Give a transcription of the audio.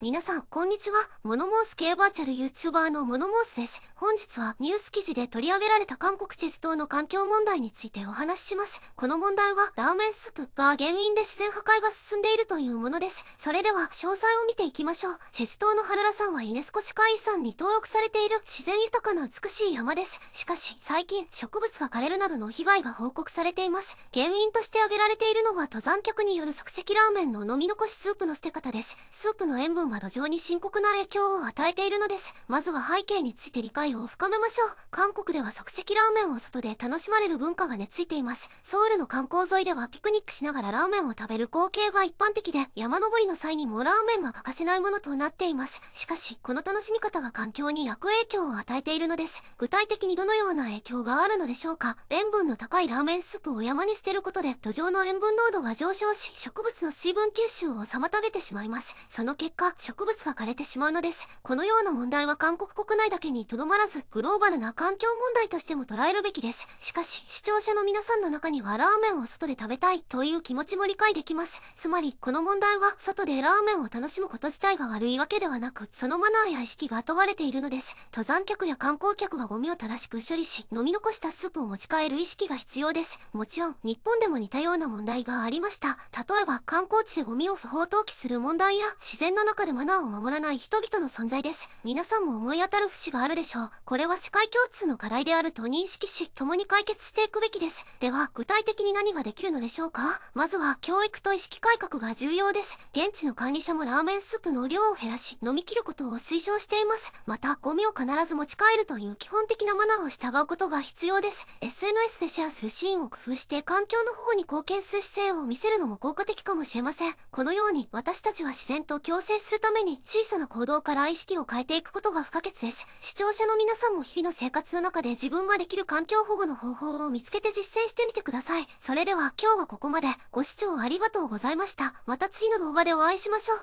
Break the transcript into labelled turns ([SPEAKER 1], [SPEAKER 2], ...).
[SPEAKER 1] 皆さん、こんにちは。モノモース系バーチャル YouTuber のモノモースです。本日はニュース記事で取り上げられた韓国チェス島の環境問題についてお話しします。この問題は、ラーメンスープが原因で自然破壊が進んでいるというものです。それでは、詳細を見ていきましょう。チェス島のらさんはユネスコ世界遺産に登録されている自然豊かな美しい山です。しかし、最近、植物が枯れるなどの被害が報告されています。原因として挙げられているのは登山客による即席ラーメンの飲み残しスープの捨て方です。スープの塩分は土壌に深刻な影響を与えているのです。まずは背景について理解を深めましょう。韓国では即席ラーメンを外で楽しまれる文化が根付いています。ソウルの観光沿いではピクニックしながらラーメンを食べる光景が一般的で、山登りの際にもラーメンが欠かせないものとなっています。しかし、この楽しみ方が環境に悪影響を与えているのです。具体的にどのような影響があるのでしょうか塩分の高いラーメンスープを山に捨てることで土壌の塩分濃度が上昇し、植物の水分吸収を妨げてしまいます。その結果、植物が枯れてしまうのです。このような問題は韓国国内だけにとどまらず、グローバルな環境問題としても捉えるべきです。しかし、視聴者の皆さんの中にはラーメンを外で食べたいという気持ちも理解できます。つまり、この問題は外でラーメンを楽しむこと自体が悪いわけではなく、そのマナーや意識が問われているのです。登山客や観光客がゴミを正しく処理し、飲み残したスープを持ち帰る意識が必要です。もちろん、日本でも似たような問題がありました。例えば、観光地でゴミを不法投棄する問題や、自然の中ででマナーを守らない人々の存在です。皆さんも思い当たる節があるでしょう。これは世界共通の課題であると認識し、共に解決していくべきです。では、具体的に何ができるのでしょうかまずは、教育と意識改革が重要です。現地の管理者もラーメンスープの量を減らし、飲み切ることを推奨しています。また、ゴミを必ず持ち帰るという基本的なマナーを従うことが必要です。SNS でシェアするシーンを工夫して、環境の方に貢献する姿勢を見せるのも効果的かもしれません。このように、私たちは自然と共生するるために小さな行動から意識を変えていくことが不可欠です。視聴者の皆さんも日々の生活の中で自分ができる環境保護の方法を見つけて実践してみてください。それでは今日はここまで。ご視聴ありがとうございました。また次の動画でお会いしましょう。